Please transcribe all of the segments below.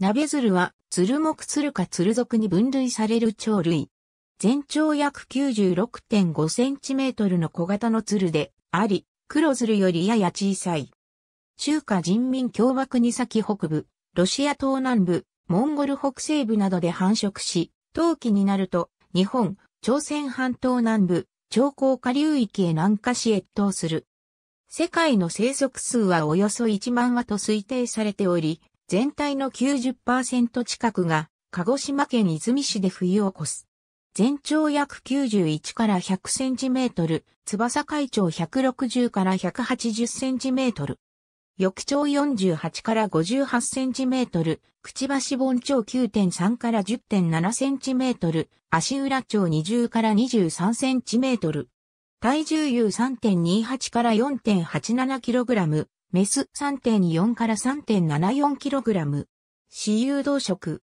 ナベズルは、ルモクツルかツル属に分類される鳥類。全長約96.5センチメートルの小型のツルで、あり、黒ズルよりやや小さい。中華人民共和国先北部、ロシア東南部、モンゴル北西部などで繁殖し、冬季になると、日本、朝鮮半島南部、超高下流域へ南下し越冬する。世界の生息数はおよそ1万羽と推定されており、全体の90%近くが鹿児島県泉市で冬を越す。全長約91から100センチメートル、翼海長160から180センチメートル。翼長48から58センチメートル、くちばし盆長9.3から10.7センチメートル、足裏長20から23センチメートル。体重有3.28から4.87キログラム、メス3.4から 3.74kg。死有動色。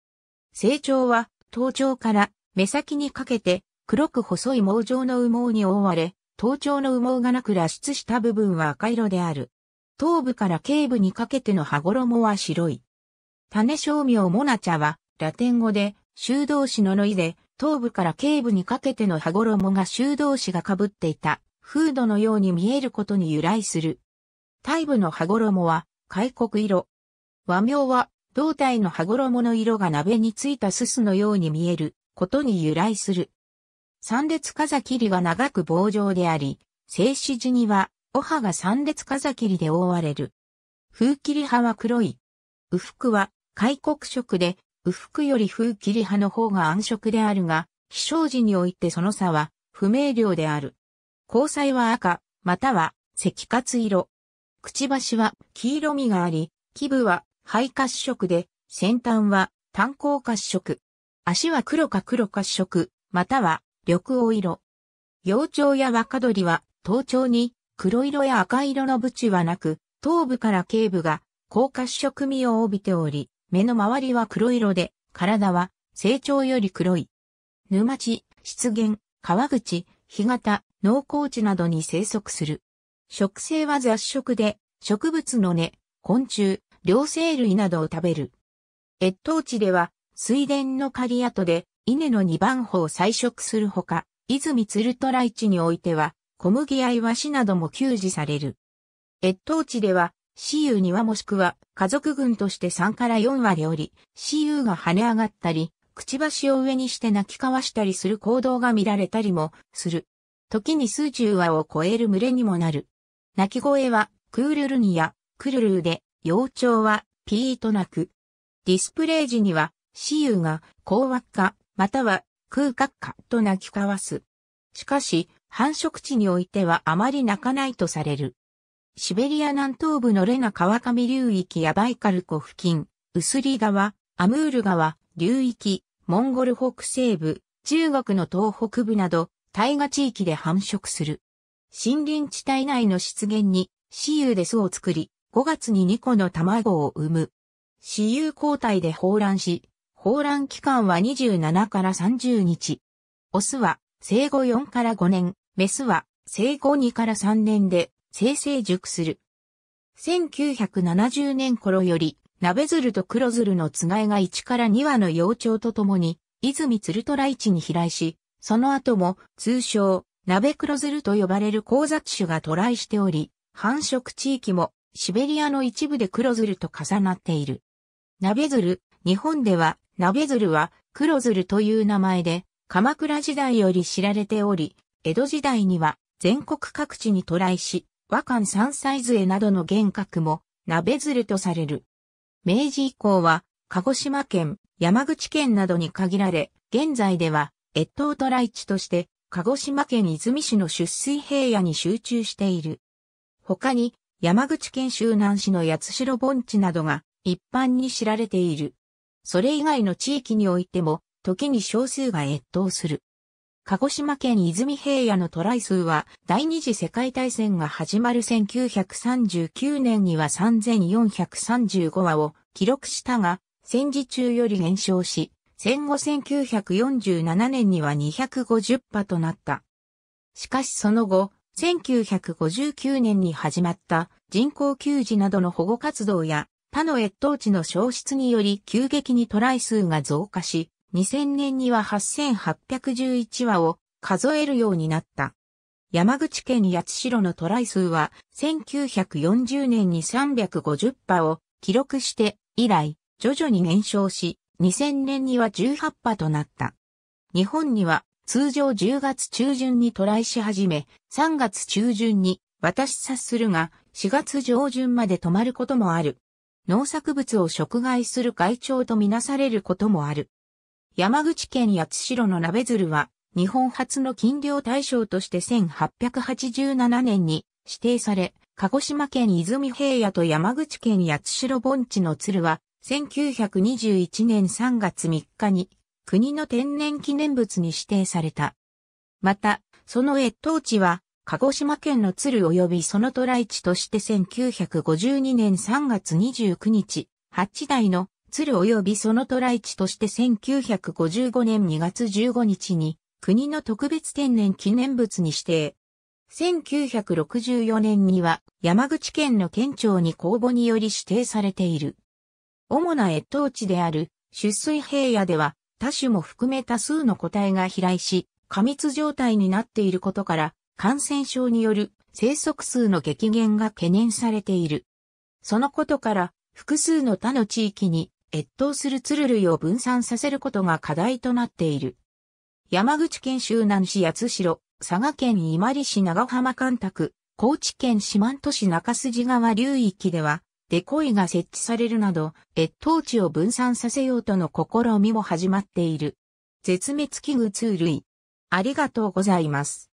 成長は頭頂から目先にかけて黒く細い毛状の羽毛に覆われ、頭頂の羽毛がなく脱出した部分は赤色である。頭部から頸部にかけての羽衣は白い。種商名モナチャはラテン語で修道士のノいで、頭部から頸部にかけての羽衣が修道士が被っていた、フードのように見えることに由来する。体部の羽衣は、開国色。和名は、胴体の羽衣の色が鍋についたすすのように見えることに由来する。三列風切りは長く棒状であり、静止時には、お歯が三列風切りで覆われる。風切り派は黒い。右服は、開国色で、右服より風切り派の方が暗色であるが、飛翔時においてその差は、不明瞭である。交際は赤、または、赤活色。くちばしは黄色みがあり、基部は灰褐色で、先端は炭鉱褐色。足は黒か黒褐色、または緑黄色。幼鳥や若鳥は頭頂に黒色や赤色のブチはなく、頭部から頸部が高褐色味を帯びており、目の周りは黒色で、体は成長より黒い。沼地、湿原、川口、干潟、農耕地などに生息する。食性は雑食で、植物の根、昆虫、両生類などを食べる。越冬地では、水田の狩り跡で、稲の二番穂を採食するほか、泉鶴トライ地においては、小麦やイワシなども給仕される。越冬地では、私有はもしくは家族群として3から4割おり、私有が跳ね上がったり、くちばしを上にして泣き交わしたりする行動が見られたりもする。時に数十羽を超える群れにもなる。鳴き声はクールルニやクルルーで、幼鳥はピーと鳴く。ディスプレイ時には、死ゆが高枠化、または空格化と鳴き交わす。しかし、繁殖地においてはあまり鳴かないとされる。シベリア南東部のレナ川上流域やバイカル湖付近、ウスリ川、アムール川、流域、モンゴル北西部、中国の東北部など、大河地域で繁殖する。森林地帯内の湿原に、私有で巣を作り、5月に2個の卵を産む。私有交代で放卵し、放卵期間は27から30日。オスは生後4から5年、メスは生後2から3年で生成熟する。1970年頃より、ナベズルとクロズルのつがいが1から2羽の幼鳥とともに、泉鶴虎一に飛来し、その後も通称、鍋黒ゼルと呼ばれる交雑種が渡来しており、繁殖地域もシベリアの一部で黒ズルと重なっている。鍋ズル、日本では、鍋ズルは黒ズルという名前で、鎌倉時代より知られており、江戸時代には全国各地に渡来し、和漢三歳杖などの幻覚も、鍋ズルとされる。明治以降は、鹿児島県、山口県などに限られ、現在では、越冬ライ地として、鹿児島県出水市の出水平野に集中している。他に、山口県周南市の八代盆地などが一般に知られている。それ以外の地域においても、時に少数が越冬する。鹿児島県泉平野のトライ数は、第二次世界大戦が始まる1939年には3435話を記録したが、戦時中より減少し、戦後1947年には250羽となった。しかしその後、1959年に始まった人工給児などの保護活動や他の越冬地の消失により急激にトライ数が増加し、2000年には8811羽を数えるようになった。山口県八代のトライ数は1940年に350羽を記録して以来徐々に減少し、2000年には18波となった。日本には通常10月中旬に渡来し始め、3月中旬に私察するが4月上旬まで止まることもある。農作物を食害する害鳥とみなされることもある。山口県八代の鍋鶴は日本初の禁漁対象として1887年に指定され、鹿児島県泉平野と山口県八代盆地の鶴は1921年3月3日に国の天然記念物に指定された。また、その越冬地は、鹿児島県の鶴及びその渡来地として1952年3月29日、八代の鶴及びその渡来地として1955年2月15日に国の特別天然記念物に指定。1964年には山口県の県庁に公募により指定されている。主な越冬地である出水平野では多種も含め多数の個体が飛来し、過密状態になっていることから、感染症による生息数の激減が懸念されている。そのことから、複数の他の地域に越冬する鶴類を分散させることが課題となっている。山口県周南市八代、佐賀県伊万里市長浜干拓、高知県四万十市中筋川流域では、デコイが設置されるなど、越冬地を分散させようとの試みも始まっている。絶滅危惧2類。ありがとうございます。